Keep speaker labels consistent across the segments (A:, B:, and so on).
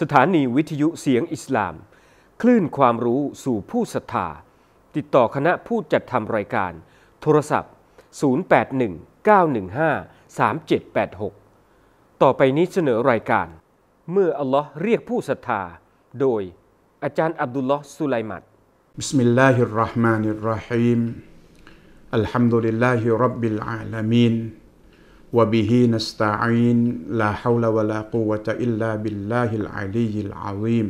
A: สถานีวิทยุเสียงอิสลาม คลื่นความรู้สู่ผู้ศรัทธาติดต่อคณะผู้จัดทำรายการ โทรศัพท์ 0819153786 ต่อไปนี้เสนอรายการ เมื่อ อัลลอฮ์เรียกผู้ศรัทธาโดยอาจารย์อับดุลลอฮ์สุไลมัดบิสมิลลาฮิรราะห์มานิรราะฮีม อัลฮัมดุลิลลาฮิรับบิลอาลามีน وبه نستعين لا حول ولا قوة إلا بالله العلي العظيم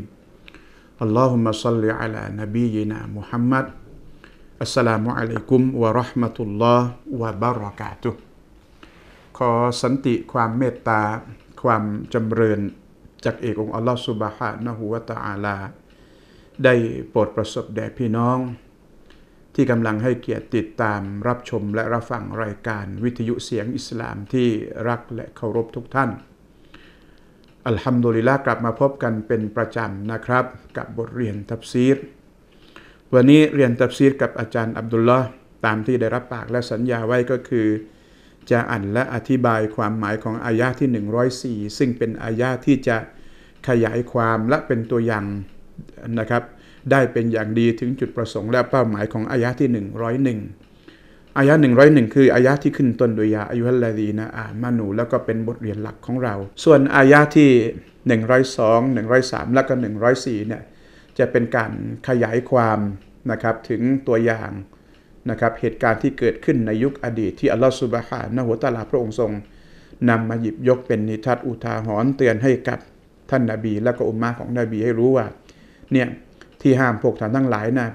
A: اللهم صل على نبينا محمد السلام عليكم ورحمة الله وبركاته ขอสันติความเมตตาความจำเริญจากเอกองค์อัลลอฮฺสุบฮานะฮูวะตะอาลาได้โปรดประสบแด่พี่น้องที่กำลังให้เกียรติติดตามรับชมและรับฟังรายการวิทยุเสียงอิสลามที่รักและเคารพทุกท่าน อัลฮัมดุลิลละกลับมาพบกันเป็นประจำนะครับ กับบทเรียนทับซีรวันนี้เรียนตับซีรกับอาจารย์อับดุลละตามที่ได้รับปากและสัญญาไว้ก็คือ จะอ่านและอธิบายความหมายของอายะที่ 104 ซึ่งเป็นอายะที่จะขยายความและเป็นตัวอย่างนะครับได้เป็นอย่างดีถึงจุดประสงค์และเป้าหมายของอายะที่ 101อายะ101 คืออายะที่ขึ้นต้นด้วยยาอายุฮัลลาดีนะอามานูแล้วก็เป็นบทเรียนหลักของเรา ส่วนอายะที่ 102 103 แล้วก็ 104 เนี่ย จะเป็นการขยายความนะครับถึงตัวอย่างนะครับ เหตุการณ์ที่เกิดขึ้นในยุคอดีตที่อัลลอฮฺสุบฮานะหัวตาลาพระองค์ทรงนำมาหยิบยกเป็นนิทัศอุทาหรณ์เตือนให้กับท่านนาบี และก็อุมมาของนบีให้รู้ว่า เนี่ยที่ห้ามพวกท่านทั้งหลายนะ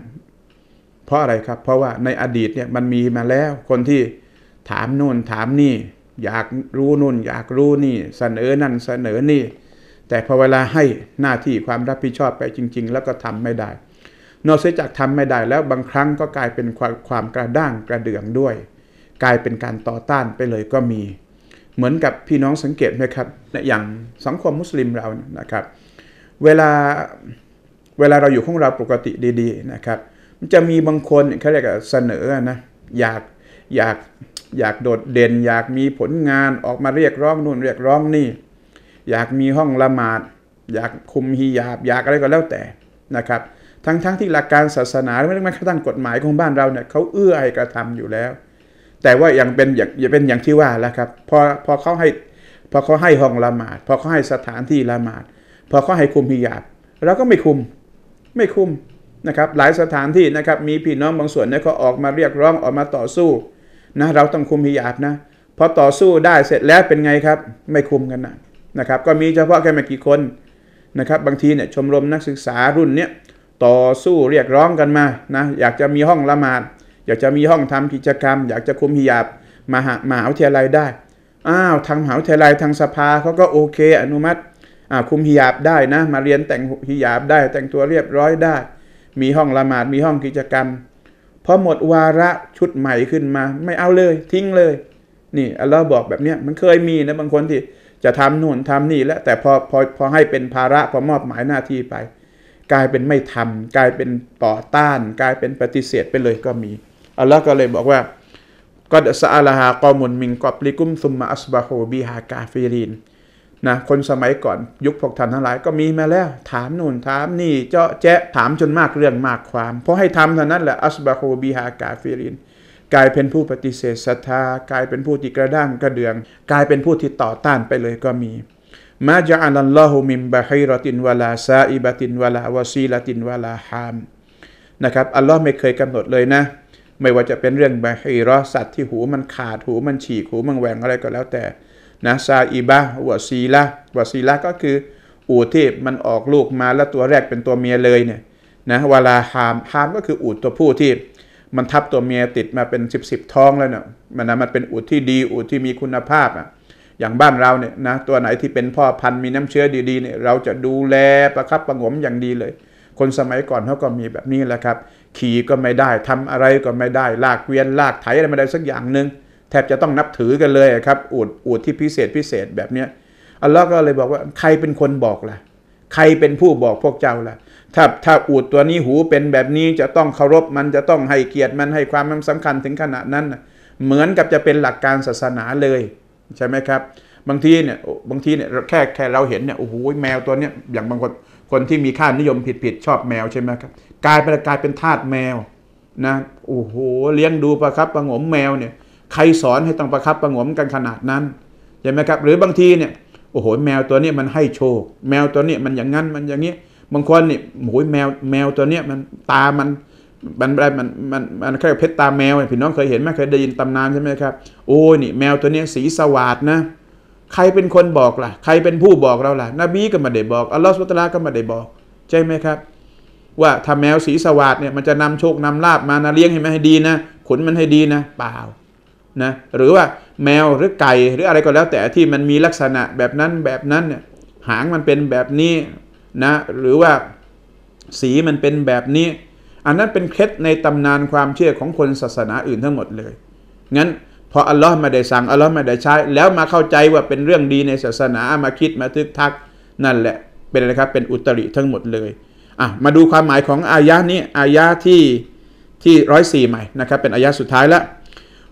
A: เพราะอะไรครับ เพราะว่าในอดีตเนี่ยมันมีมาแล้วคนที่ถามนู่นถามนี่ อยากรู้นู่น อยากรู้นี่เสนอ นั่นเสนอนี่ แต่พอเวลาให้หน้าที่ความรับผิดชอบไปจริง ๆ แล้วก็ทำไม่ได้นอกจากทำไม่ได้แล้วบางครั้งก็กลายเป็น ความความกระด้างกระเดื่องด้วย กลายเป็นการต่อต้านไปเลยก็มี เหมือนกับพี่น้องสังเกตไหมครับอย่างสังคมมุสลิมเรานะครับ เวลาเวลาเราอยู่ของเราปกติดีๆนะครับ มันจะมีบางคนเขาเรียกเสนอนะ อยากอยากอยากโดดเด่น อยากมีผลงานออกมาเรียกร้องนู่นเรียกร้องนี่ อยากมีห้องละหมาด อยากคุมฮิญาบ อยากอะไรก็แล้วแต่ นะครับ ทั้งๆทที่หลักการศาสนาไม่แม้มาขทั้งกฎหมายของบ้านเราเนี่ยเขาเอื้อให้กระทำอยู่แล้ว แต่ว่าอย่างเป็นอย่างเป็นอย่างที่ว่าแล้วครับ พอพอเขาให้พอเขาให้ห้องละหมาดพอเขาให้สถานที่ละหมาดพอเขาให้คุมฮิญาบเราก็ไม่คุมไม่คุ้มนะครับหลายสถานที่นะครับมีพี่น้องบางส่วนเนี่ยเขาออกมาเรียกร้องออกมาต่อสู้นะเราต้องคุมพิยาบนะพอต่อสู้ได้เสร็จแล้วเป็นไงครับไม่คุมกันนะนะครับก็มีเฉพาะแค่ไม่กี่คนนะครับบางทีเนี่ยชมรมนักศึกษารุ่นเนี้ยต่อสู้เรียกร้องกันมานะอยากจะมีห้องละหมาดอยากจะมีห้องทำกิจกรรม อยากจะคุมพิยาบมหามหาวิทยาลัยได้ อ้าวทางมหาวิทยาลัยทางสภาเขาก็โอเค อนุมัติคุมฮิยาบได้นะ มาเรียนแต่งฮิยาบได้ แต่งตัวเรียบร้อยได้ มีห้องละหมาด มีห้องกิจกรรม พอหมดวาระชุดใหม่ขึ้นมา ไม่เอาเลย ทิ้งเลย นี่อัลลอฮ์บอกแบบเนี้ยมันเคยมีนะบางคนที่จะทำโน่นทำนี่แล้ว แต่พอพอพอให้เป็นภาระพอมอบหมายหน้าที่ไป กลายเป็นไม่ทำกลายเป็นต่อต้าน กลายเป็นปฏิเสธไปเลยก็มีอัลลอฮ์ก็เลยบอกว่าก็สะอาลาฮากอมุนมิงกอบลิกุมซุมมาอัสบะโฮบีฮากาฟิรินนะ คนสมัยก่อนยุคพวกท่านทั้งหลายก็มีมาแล้ว ถามนู่นถามนี่ เจาะแจะถามจนมากเรื่องมากความ เพราะให้ทำเท่านั้นแหละอัสบะโคบีฮากาฟิริน กลายเป็นผู้ปฏิเสธศรัทธา กลายเป็นผู้ที่กระด้างกระเดือง กลายเป็นผู้ที่ต่อต้านไปเลยก็มี มาจาอัลลอฮุมิมบะฮิรตินวะลาซาอิบะตินวะลาวาซีลาตินวะลาฮามนะครับอัลลอฮ์ไม่เคยกำหนดเลยนะ ไม่ว่าจะเป็นเรื่องบะฮิรอสัตว์ที่หูมันขาดหูมันฉีกหูมันแหว่งอะไรก็แล้วแต่นะซาอิบะวะซีละวะซีละก็คืออูที่มันออกลูกมาแล้วตัวแรกเป็นตัวเมียเลยเนี่ยนะเวลาฮามฮามก็คืออูดตัวผู้ที่ มันทับตัวเมียติดมาเป็น 10บสท้องแล้วเนะี่ยมันนะมันเป็นอูดที่ดีอูดที่มีคุณภาพอ่ะอย่างบ้านเราเนี่ยนะตัวไหนที่เป็นพ่อพันธุ์มีน้ำเชื้อดีๆเนี่ยเราจะดูแลประครับประงมอย่างดีเลย คนสมัยก่อนเขาก็มีแบบนี้แหละครับ ขี่ก็ไม่ได้ทำอะไรก็ไม่ได้ลากเกวียนลากไถอะไรไม่ได้สักอย่างหนึ่งแทบจะต้องนับถือกันเลยครับอูดอูดที่พิเศษพิเศษแบบเนี้ยอัลลอฮ์ก็เลยบอกว่า ใครเป็นคนบอกล่ะใครเป็นผู้บอกพวกเจ้าล่ะ ถ้าถ้าอูดตัวนี้หูเป็นแบบนี้จะต้องเคารพมันจะต้องให้เกียรติมันให้ความสำคัญถึงขนาดนั้นเหมือนกับจะเป็นหลักการศาสนาเลย ใช่ไหมครับ บางทีเนี่ยบางทีเนี่ยแค่แค่เราเห็นเนี่ยโอ้โหแมวตัวเนี้ยอย่างบางคนคนที่มีค่านิยมผิดๆชอบแมวใช่ไหมครับ กลายเป็นกลายเป็นทาสแมวนะโอ้โหเลี้ยงดูประครับประงมแมวเนี่ยใครสอนให้ต้องประครับประงมกันขนาดนั้นใช่ไหมครับ หรือบางทีเนี่ยโอ้โหแมวตัวนี้มันให้โชคแมวตัวนี้มันอย่างนั้นมันอย่างนี้บางคนเนี่ยโอ้ยแมวแมวตัวนี้มันตามันมันอะไรมันมันมันแค่เพชรตาแมวพี่น้องเคยเห็นไหมเคยได้ยินตำนานใช่ไหมครับ โอ้ยนี่แมวตัวนี้สีสวาดนะใครเป็นคนบอกล่ะใครเป็นผู้บอกเราล่ะนบีก็มาได้บอกอัลลอฮฺสุตลาก็มาได้บอกใช่ไหมครับว่าถ้าแมวสีสวาดเนี่ยมันจะนำโชคนำลาบมา นะเลี้ยงให้มันให้ดีนะขนมันให้ดีนะเปล่านะหรือว่าแมวหรือไก่หรืออะไรก็แล้วแต่ที่มันมีลักษณะแบบนั้นแบบนั้นเนี่ยหางมันเป็นแบบนี้นะหรือว่าสีมันเป็นแบบนี้อันนั้นเป็นเคล็ดในตำนานความเชื่อของคนศาสนาอื่นทั้งหมดเลยงั้นพออัลลอฮ์มาได้สั่งอัลลอฮ์มาได้ใช้แล้วมาเข้าใจว่าเป็นเรื่องดีในศาสนามาคิดมาทึกทักนั่นแหละเป็นอะไรครับเป็นอุตริทั้งหมดเลยอ่ะมาดูความหมายของอายะนี้อายะที่ที่ร้อยสี่ใหม่นะครับเป็นอายะสุดท้ายแล้ว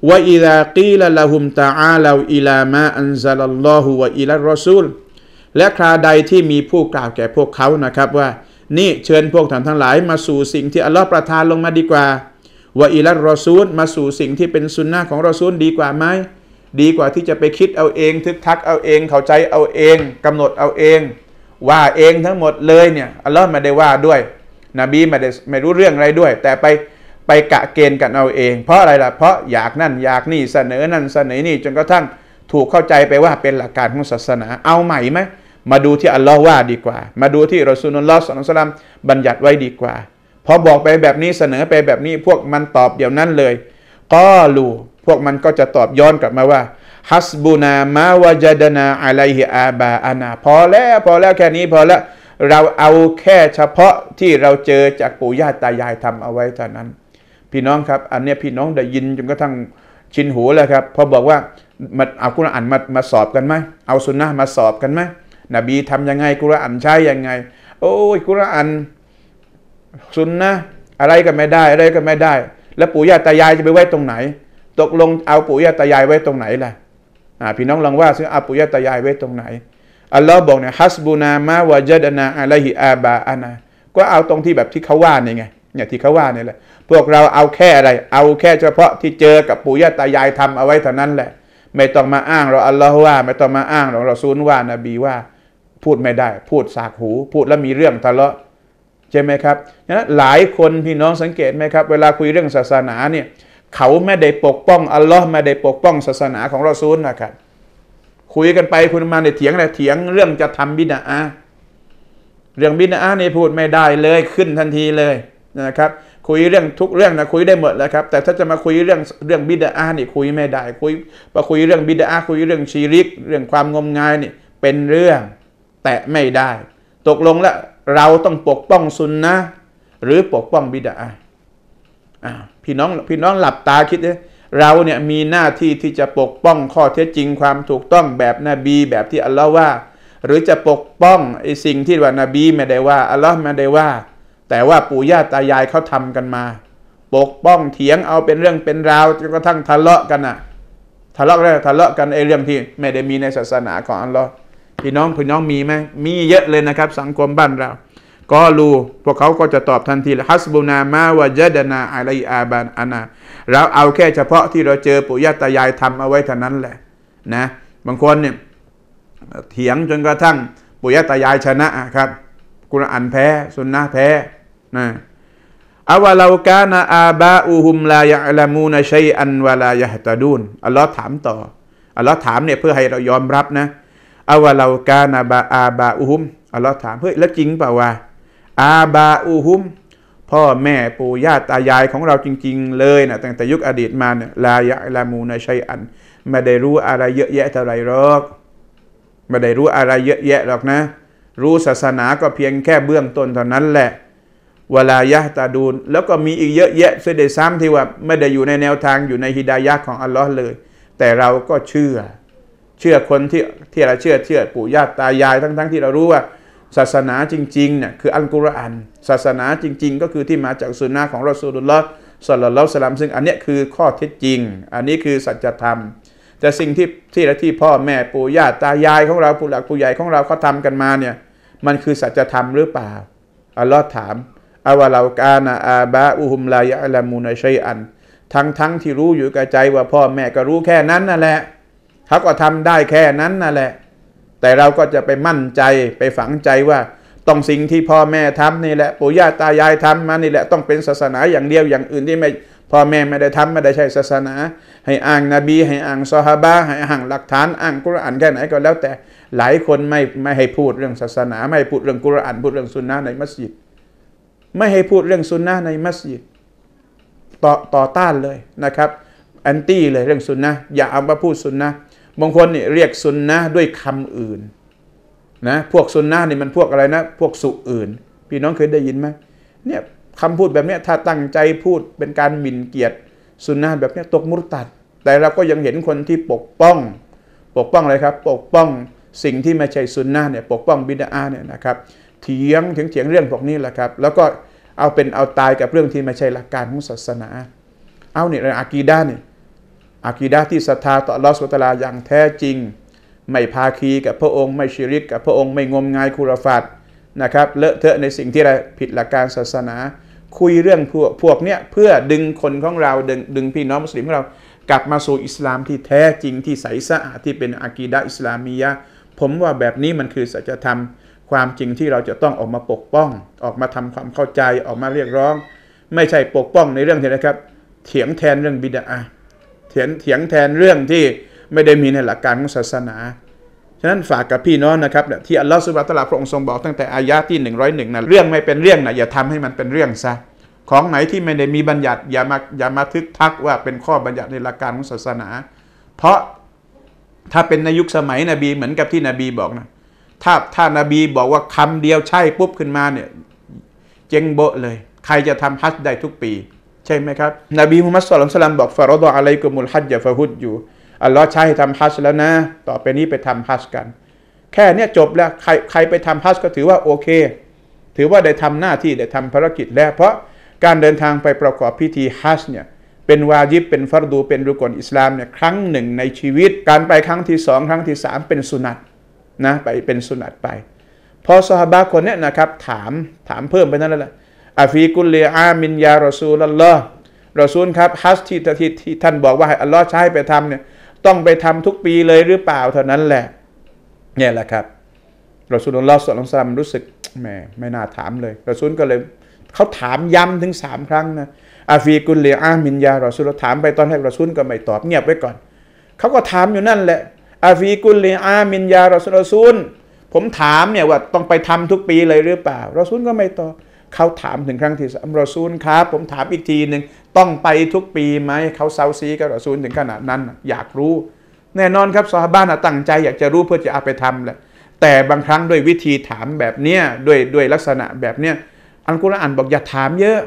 A: ว่าอิลากีละละหุมตาอาลาอิลามาอันซาลลอฮุวะอิลารอซูลและคราใดที่มีผู้กล่าวแก่พวกเขานะครับ ว่านี่เชิญพวกท่านทั้งหลายมาสู่สิ่งที่อัลลอฮ์ประทานลงมาดีกว่าว่าอิลารอซูล มาสู่สิ่งที่เป็นสุนนะของรอซูลดีกว่าไหมดีกว่าที่จะไปคิดเอาเอง ทึกทักเอาเองเข้าใจเอาเอง กำหนดเอาเอง ว่าเองทั้งหมดเลยเนี่ยอัลลอฮ์ไม่ได้ว่าด้วยนบีไม่ได้ไม่รู้เรื่องอะไรด้วย แต่ไปไปกะเกณฑ์กันเอาเอง เพราะอะไรล่ะ เพราะอยากนั่นอยากนี่เสนอนั่นเสนอนี่จนกระทั่งถูกเข้าใจไปว่าเป็นหลักการของศาสนา เอาใหม่ไหมมาดูที่อัลลอฮ์ว่าดีกว่า มาดูที่รอซูลุลลอฮ์สุลตัมบัญญัติไว้ดีกว่า พอบอกไปแบบนี้เสนอไปแบบนี้พวกมันตอบเดี๋ยวนั้นเลยก็ลูพวกมันก็จะตอบย้อนกลับมาว่า ฮัสบูนามาวจดนาอะไลฮิอาบาอานาพอแล้วพอแล้วแค่นี้พอแล้วเราเอาแค่เฉพาะที่เราเจอจากปู่ย่าตายายทำเอาไว้เท่านั้นพี่น้องครับ อันนี้พี่น้องได้ยินจนกระทั่งชินหูแล้วครับพอบอกว่ามาเอากุรอานมามาสอบกันไหมเอาสุนนะมาสอบกันไหมนบีทํำยังไง กุรอานใช้ยังไง โอ้ยกุรอานสุนนะอะไรก็ไม่ได้อะไรก็ไม่ได้ แล้วปู่ย่าตายายจะไปไว้ตรงไหน ตกลงเอาปู่ย่าตายายไว้ตรงไหนล่ะพี่น้องลองว่าซึ่งเอาปู่ย่าตายายไว้ตรงไหนอัลลอฮ์บอกเนี่ยฮัสบูนามะวยจดนาอะลัยฮิอาบาอานาก็เอาตรงที่แบบที่เขาว่านี่ไงเนี่ยที่เขาว่าเนี่ยแหละพวกเราเอาแค่อะไรเอาแค่เฉพาะที่เจอกับปู่ย่าตายายทำเอาไว้เท่านั้นแหละ ไม่ต้องมาอ้างเราอัลลอฮ์ว่าไม่ต้องมาอ้างเราเราซูลว่านาบีว่า พูดไม่ได้ พูดสากหูพูดแล้วมีเรื่องทะเลาะใช่ไหมครับนั้นหลายคนพี่น้องสังเกตไหมครับเวลาคุยเรื่องศาสนาเนี่ยเขาไม่ได้ปกป้องอัลลอฮ์ไม่ได้ปกป้องศาสนาของเราซูลนะครับ คุยกันไปคุณมาเนี่ยเถียงอะไรเถียงเรื่องจะทำบิดาเรื่องบิดาเนี่ยพูดไม่ได้เลยขึ้นทันทีเลยนะครับคุยเรื่องทุกเรื่องนะคุยได้หมดแล้วครับ แต่ถ้าจะมาคุยเรื่องเรื่องบิดาอานี่คุยไม่ได้คุยมาคุยเรื่องบิดาคุยเรื่องชีริกเรื่องความงมงายนี่เป็นเรื่องแตะไม่ได้ ตกลงแล้วเราต้องปกป้องซุนนะหรือปกป้องบิดาอ่าพี่น้องพี่น้องหลับตาคิดเลยเราเนี่ยมีหน้าที่ที่จะปกป้องข้อเท็จจริง ความถูกต้องแบบนบีแบบที่อัลลอฮ์ว่า หรือจะปกป้องไอ้สิ่งที่ว่านาบีไม่ได้ว่าอัลลอฮ์ไม่ได้ว่าแต่ว่าปู่ย่าตายายเขาทำกันมา ปกป้องเถียงเอาเป็นเรื่องเป็นราวจนกระทั่งทะเลาะกันอะทะเลาะกันทะเลาะกันไอ้เรื่องที่ไม่ได้มีในศาสนาของอัลลอฮ์พี่น้องพี่น้องมีไหมมีเยอะเลยนะครับ สังคมบ้านเรา ก็รู้พวกเขาก็จะตอบทันที ฮัสบุนามาวะยะดนาอะไลอาบานอานาเราเอาแค่เฉพาะที่เราเจอปู่ย่าตายายทำเอาไว้เท่านั้นแหละ นะ บางคนเนี่ยเถียงจนกระทั่งปู่ย่าตายายชนะครับ กุรอานแพ้สุนนะแพ้นะอาวาลากานาอาบาอูฮุมลายะลามูนาชัยอันวาลายะตาดูน อัลลอฮ์ถามต่อ อัลลอฮ์ถามเนี่ยเพื่อให้เรายอมรับนะอาวาลากานาบาอาบาอูฮุม อัลลอฮ์ถาม เฮ้ย แล้วจริงเปล่าวะ อาบาอูฮุม พ่อแม่ปู่ย่าตายายของเราจริง ๆ เลยนะตั้งแต่ยุคอดีตมาเนี่ยลายะลามูนาชัยอันไม่ได้รู้อะไรเยอะแยะเท่าไรหรอก ไม่ได้รู้อะไรเยอะแยะหรอกนะ รู้ศาสนาก็เพียงแค่เบื้องต้นเท่านั้นแหละเวลายะตาดูนแล้วก็มีอีกเยอะแยะเสียด้ซ้ำที่ว่าไม่ได้อยู่ในแนวทางอยู่ในฮิดายะของอัลลอฮ์เลย แต่เราก็เชื่อเชื่อคนที่ที่เราเชื่อเชื่อปู่ย่าตายาย ทั้งๆทที่เรารู้ว่า ศาสนาจริงๆเนี่ยคืออัลกุรอานศาสนาจริง ๆ ก็คือที่มาจากสุนนะของรอสูลุลลอฮ์สลลัลลอฮุสลามซึ่งอันนี้คือข้อเท็จจริง อันนี้คือสัจธรรมแต่สิ่งที่ที่ราที่พ่อแม่ปู่ย่าตายายของเราปู่หลักปู่ใหญ่ของเราเขาทากันมาเนี่ยมันคือสัจธรรมหรือเปล่า อัลลอฮ์ถามอาวะลาวกานาอาบะอุฮุมลายะละมูนชัยอัน ทั้งทั้งที่รู้อยู่กับใจว่าพ่อแม่ก็รู้แค่นั้นนั่นแหละเขาก็ทำได้แค่นั้นนั่นแหละ แต่เราก็จะไปมั่นใจไปฝังใจว่าต้องสิ่งที่พ่อแม่ทำนี่แหละปู่ย่าตายายทำมานี่แหละต้องเป็นศาสนาอย่างเดียวอย่างอื่นที่ไม่พ่อแม่ไม่ได้ทำไม่ได้ใช่ศาสนา ให้อ้างนบีให้อ้างซอฮาบะให้อ้างหลักฐานอ้างกุรอานแค่ไหนก็แล้วแต่หลายคนไม่ไม่ให้พูดเรื่องศาสนาไม่พูดเรื่องกุรอานพูดเรื่องสุนนะในมัสยิดไม่ให้พูดเรื่องซุนนะในมัสยิดต่อต่อต้านเลยนะครับแอนตี้เลยเรื่องซุนนะอย่าเอามาพูดซุนนะบางคนนี่เรียกซุนนะด้วยคำอื่นนะพวกซุนนะนี่มันพวกอะไรนะ พวกสุอื่น พี่น้องเคยได้ยินไหมเนี่ยคำพูดแบบนี้ถ้าตั้งใจพูดเป็นการหมิ่นเกียรติสุนนะแบบนี้ตกมุรตัด แต่เราก็ยังเห็นคนที่ปกป้อง ปกป้องอะไรครับ ปกป้องสิ่งที่ไม่ใช่สุนนะเนี่ยปกป้องบิดาเนี่ยนะครับเถียงเถียงเถียงเรื่องพวกนี้แหละครับ แล้วก็เอาเป็นเอาตายกับเรื่องที่ไม่ใช่หลักการของศาสนาเอาเนี่ยอากีดาเนี่ยอากีดาที่ศรัทธาต่อลอสวตลาอย่างแท้จริง ไม่พาคีกับพระองค์ไม่ชิริกกับพระองค์ไม่งมงายคุรฟัดนะครับเลอะเทอะในสิ่งที่อะไรผิดหลักการศาสนา คุยเรื่องพวกพวกเนี้ยเพื่อดึงคนของเราดึงดึงพี่น้องมุสลิมของเรากลับมาสู่อิสลามที่แท้จริงที่ใสสะอาดที่เป็นอากีดะอิสลามียะผมว่าแบบนี้มันคือสัจธรรมความจริงที่เราจะต้องออกมาปกป้อง ออกมาทำความเข้าใจออกมาเรียกร้อง ไม่ใช่ปกป้องในเรื่องที่นะครับ เถียงแทนเรื่องบิดาเถียงเถียงแทนเรื่องที่ไม่ได้มีในหลักการของศาสนาฉะนั้นฝากกับพี่น้องนะครับที่อัลลอฮฺสุบะตลาพระองค์ทรงบอกตั้งแต่อายะที่101นะเรื่องไม่เป็นเรื่องนะอย่าทำให้มันเป็นเรื่องซะของไหนที่ไม่ได้มีบัญญัติอย่ามาอย่ามาทึกทักว่าเป็นข้อบัญญัติในหลักการของศาสนา เพราะถ้าเป็นในยุคสมัยนบีเหมือนกับที่นบีบอกนะถ้าถ้านาบีบอกว่าคำเดียวใช่ปุ๊บขึ้นมาเนี่ยเจ๊งโบะเลย ใครจะทำฮัจได้ทุกปีใช่ไหมครับนบีมุฮัมมัดสุลตัลลมบอกฟารอดออะไรกุมุลฮัจยะฟะฮุดอยู่อัลลอฮ์ใช้ให้ทำฮัจแล้วนะต่อไปนี้ไปทำฮัจกัน แค่เนี้ยจบแล้วใครใครไปทำฮัจก็ถือว่าโอเค ถือว่าได้ทำหน้าที่ได้ทำภารกิจแล้วเพราะการเดินทางไปประกอบพิธีฮัจเนี่ยเป็นวาญิบเป็นฟารดูเป็นรุกลอิสลามเนี่ยครั้งหนึ่งในชีวิต การไปครั้งที่สองครั้งที่สามเป็นสุนัตนะไปเป็นสุนัตไป พอสหบาคนนี้นะครับ ถามถามเพิ่มไปนั่นแหละอาฟีกุลเลอามินยารอซูลลอฮ์รอซูลครับฮัสที่ที่ที่ท่านบอกว่า ให้อัลลอฮ์ใช้ไปทำเนี่ยต้องไปทำทุกปีเลยหรือเปล่าเท่านั้นแหละ เนี่ยแหละครับรอซูลลอฮ์สุลตัมรู้สึกแหมไม่น่าถามเลยรอซูลก็เลยเขาถามย้ำถึงสามครั้งนะอาฟีกุลเลอามินยารอซูลถามไปตอนแรกรอซูลก็ไม่ตอบเงียบไว้ก่อนเขาก็ถามอยู่นั่นแหละอาฟีกุลเลอามินยารอสุลซุนผมถามเนี่ยว่าต้องไปทำทุกปีเลยหรือเปล่ารอซุลก็ไม่ตอบเขาถามถึงครั้งที่สามรอซุลครับผมถามอีกทีหนึ่งต้องไปทุกปีไหมเขาเซาซีกับรอซุลถึงขนาดนั้นอยากรู้ แน่นอนครับซอฮาบ้านตั้งใจอยากจะรู้เพื่อจะเอาไปทำแหละแต่บางครั้งด้วยวิธีถามแบบเนี้ยด้วยด้วยลักษณะแบบเนี้ยอันกุรอานบอกอย่าถามเยอะ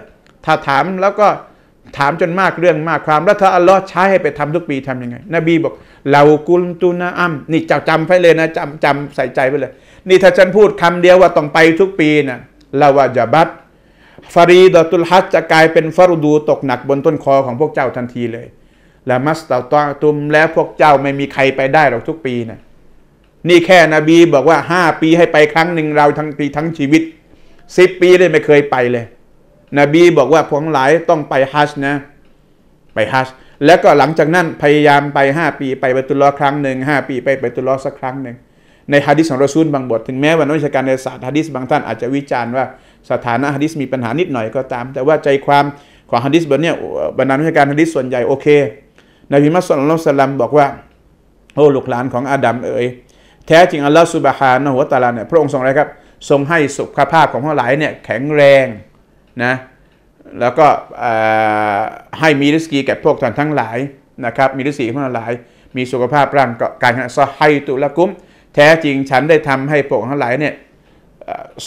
A: ถ้าถามแล้วก็ถามจนมากเรื่องมากความแล้วถ้าอัลลอฮ์ใช้ให้ไปทำทุกปีทํำยังไงนบีบอกเรากุลตุนะอัมนี่จำจำไปเลยนะจำจำใส่ใจไปเลย นี่ถ้าฉันพูดคำเดียวว่าต้องไปทุกปีนะลาวาจบัตฟารีดอตุลฮัจจะกลายเป็นฟารูดูตกหนักบนต้นคอของพวกเจ้าทันทีเลยละมัสตาตวตุมและพวกเจ้าไม่มีใครไปได้หรอกทุกปีนะนี่แค่นบีบอกว่าห้าปีให้ไปครั้งหนึ่งเราทั้งปีทั้งชีวิตสิบปีเลยไม่เคยไปเลย นบีบอกว่าพวกหลายต้องไปฮัจนะไปฮัจแล้วก็หลังจากนั้นพยายามไป 5 ปีไปไปตุลอครั้งหนึ่ง5ปีไปไปตุลอสักครั้งหนึ่งในฮะดิษของรอซูลบางบท ถึงแม้ว่านักวิชาการในศาสตร์ฮะดิษบางท่านอาจจะวิจารณ์ว่าสถานะฮะดิษมีปัญหานิดหน่อยก็ตาม แต่ว่าใจความของฮะดิษบทเนี่ยบรรดาวิชาการฮะดิษส่วนใหญ่โอเคนบีมัสลลัลสลัมบอกว่าโอ้ลูกหลานของอาดัมเอ๋ยแท้จริงอัลลอฮฺสุบฮานะหัวตาลาเนี่ยพระองค์ทรงอะไรครับ ทรงให้สุขภาพของพวกหลายเนี่ยแข็งแรงนะแล้วก็ให้มีริสกีแก่พวกท่านทั้งหลายนะครับมีริสกีพวกท่านหลายมีสุขภาพร่างกายสอให้ตุละกุมแท้จริงฉันได้ทำให้พวกทั้งหลายเนี่ย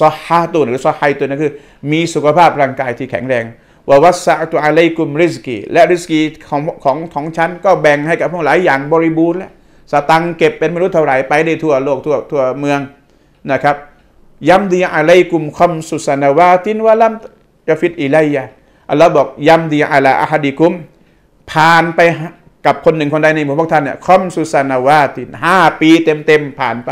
A: ซอฮาตุหรือซอไฮตุนั่นคือมีสุขภาพร่างกายที่แข็งแรงววัสะตุอะไลกุมริสกีและริสกีของของของฉันก็แบ่งให้กับพวกหลายอย่างบริบูรณ์แล้วสตังเก็บเป็นไม่รู้เท่าไหร่ไปได้ทั่วโลกทั่วทั่วเมืองนะครับยัมดีอะไลกุมคอมสุสนาวาตินวะลัมยะฟิตอิไลยะอัลลอฮ์บอกยัำดีอาลาอาฮดิคุม ผ่านไปกับคนหนึ่งคนใดในหมู่พวกท่านเนี่ย คอมสุสานาวาติน ห้าปีเต็มๆผ่านไป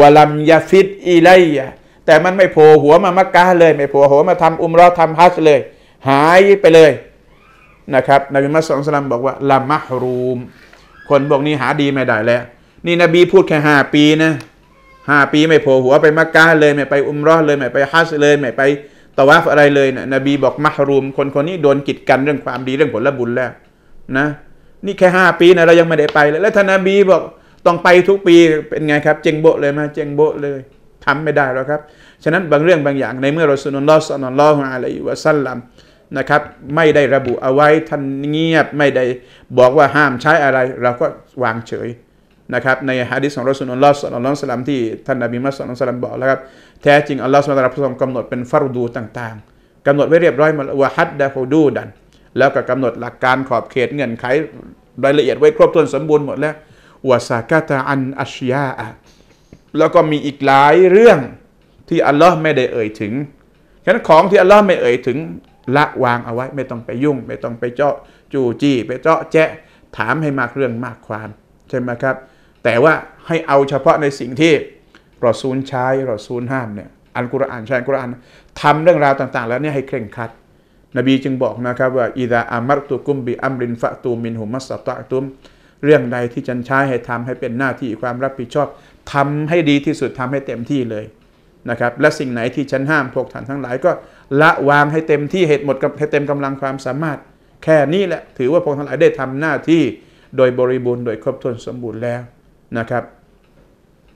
A: วะลัมยาฟิตอิไลยะแต่มันไม่โผล่หัวมามักกะเลย ไม่โผล่หัวมาทำอุมรอทำฮัจเลย หายไปเลย นะครับ นบีมัสยิดสลัมบอกว่าละมะฮรูม คนพวกนี้หาดีไม่ได้แล้ว นี่นบีพูดแค่ห้าปีนะห้าปีไม่โผล่หัวไปมักกะเลยไม่ไปอุมรอเลยไม่ไปฮัจเลยไม่ไปตะวาฟอะไรเลยนะนบีบอกมัฮรุม คนคนนี้โดนกีดกันเรื่องความดีเรื่องผลบุญแล้วนะนี่แค่ห้าปีนะเรายังไม่ได้ไปเลยแล้วท่านนบีบอกต้องไปทุกปีเป็นไงครับเจงโบเลยมาเจงโบเลย ทำไม่ได้แล้วครับฉะนั้นบางเรื่องบางอย่างในเมื่อเราสุนนลอสันลอฮ์อะรอยวาสัลลัมนะครับ ไม่ได้ระบุเอาไว้ท่านเงียบไม่ได้บอกว่าห้ามใช้อะไร เราก็วางเฉยนะครับ ในฮะดิษของรอสุลอัลลอฮ์สัลลัลลอฮ์สลัมที่ท่านนบีมัสซัลลัลสลัมบอกแล้วครับ แท้จริงอัลลอฮ์สุลตาร์ทรงกำหนดเป็นฟารดูต่างๆกำหนดไว้เรียบร้อยมาวะฮัดดะฮูดูดัน แล้วก็กำหนดหลักการขอบเขตเงื่อนไขรายละเอียดไว้ครบถ้วนสมบูรณ์หมดแล้ววะซากาตาอันอัชยาอะแล้วก็มีอีกหลายเรื่องที่อัลลอฮ์ไม่ได้เอ่ยถึงฉะนั้นของที่อัลลอฮ์ไม่เอ่ยถึงละวางเอาไว้ ไม่ต้องไปยุ่ง ไม่ต้องไปเจาะจู่จี้ไปเจาะแจะถามให้มากเรื่องมากความ ใช่ไหมครับแต่ว่าให้เอาเฉพาะในสิ่งที่รอซูลใช้รอซูลห้ามเนี่ยอันกุรอานใช้อันกุรอานทำเรื่องราวต่าง ๆแล้วเนี่ยให้เคร่งครัด นบีจึงบอกนะครับว่าอิดาอามัรตุกุมบีอัมรินฟะตูมินหุมัสตะตุมเรื่องใดที่ฉันใช้ให้ทำให้เป็นหน้าที่ความรับผิดชอบ ทำให้ดีที่สุดทำให้เต็มที่เลยนะครับและสิ่งไหนที่ฉันห้าม พวกท่านทั้งหลายก็ ละวางให้เต็มที่เหตุหมดให้เต็มกำลังความสามารถ แค่นี้แหละถือว่าพวกท่านหลายได้ทำหน้าที่โดยบริบูรณ์โดยครบถ้วนสมบูรณ์แล้วนะครับ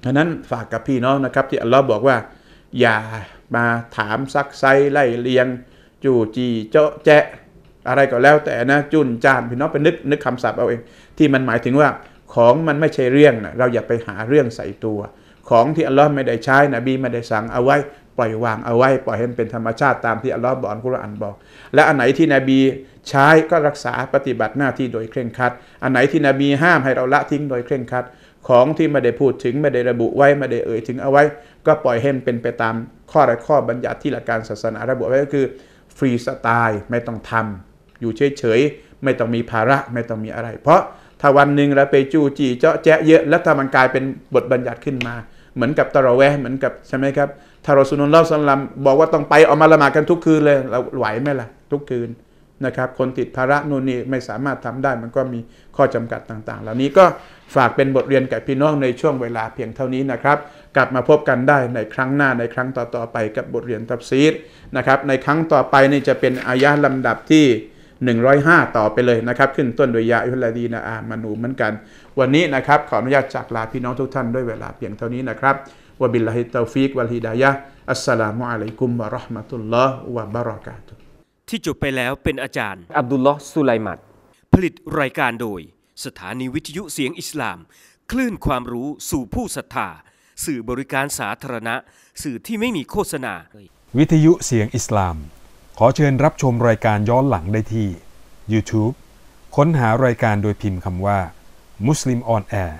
A: ดังนั้นฝากกับพี่น้องนะครับที่อัลลอฮ์บอกว่า อย่ามาถามซักไซไล่เลียงจู่จีเจาะแจะอะไรก็แล้วแต่นะจุนจานพี่น้องไปนึกนึกคำศัพท์เอาเอง ที่มันหมายถึงว่า ของมันไม่ใช่เรื่องนะเราอย่าไปหาเรื่องใส่ตัว ของที่อัลลอฮ์ไม่ได้ใช้นะบีไม่ได้สั่งเอาไว้ปล่อยวางเอาไว้ปล่อยให้มันเป็นธรรมชาติตามที่อัลลอฮ์บอกกุรอานบอก และอันไหนที่นบีใช้ก็รักษาปฏิบัติหน้าที่โดยเคร่งครัด อันไหนที่นบีห้ามให้เราละทิ้งโดยเคร่งครัดของที่ไม่ได้พูดถึงไม่ได้ระบุไว้ไม่ได้เอ่ยถึงเอาไว้ ก็ปล่อยให้มันเป็นไปตามข้อและข้อบัญญัติที่หลักการศาสนาระบุไว้ ก็คือฟรีสไตล์ไม่ต้องทำ อยู่เฉยๆ ไม่ต้องมีภาระไม่ต้องมีอะไร เพราะถ้าวันหนึ่งเราไปจู้จี้เจาะแจ๊เยอะ แล้วถ้ามันกลายเป็นบทบัญญัติขึ้นมา เหมือนกับตะระแวเหมือนกับใช่ไหมครับทารสุนนลลอสันลำบอกว่าต้องไปออกมาละหมาดกันทุกคืนเลยเราไหวไหมล่ะทุกคืนนะครับคนติดภาระนู่นนี่ไม่สามารถทำได้มันก็มีข้อจำกัดต่างๆ เหล่านี้ก็ฝากเป็นบทเรียนกับพี่น้องในช่วงเวลาเพียงเท่านี้นะครับ กลับมาพบกันได้ในครั้งหน้าในครั้งต่อ ๆ ไปกับบทเรียนตับซีดนะครับในครั้งต่อไปนี่จะเป็นอายะลำดับที่ 105 ต่อไปเลยนะครับขึ้นต้นโดยยาอุลาดีนาอามานูเหมือนกัน วันนี้นะครับขออนุญาตจากลาพี่น้องทุกท่าน ด้วยเวลาเพียงเท่านี้นะครับวบิลลาฮิตตฟิกวะลฮิดายะอัสสลามุอะลัยกุมวะราะห์มะตุลลอฮ์วะบะเราะกาตุที่จบไปแล้วเป็นอาจารย์อับดุลลอฮ์สุไลมัดผลิตรายการโดย สถานีวิทยุเสียงอิสลาม คลื่นความรู้สู่ผู้ศรัทธา สื่อบริการสาธารณะ สื่อที่ไม่มีโฆษณา วิทยุเสียงอิสลาม ขอเชิญรับชมรายการย้อนหลังได้ที่ YouTube ค้นหารายการโดยพิมพ์คำว่า Muslim on Air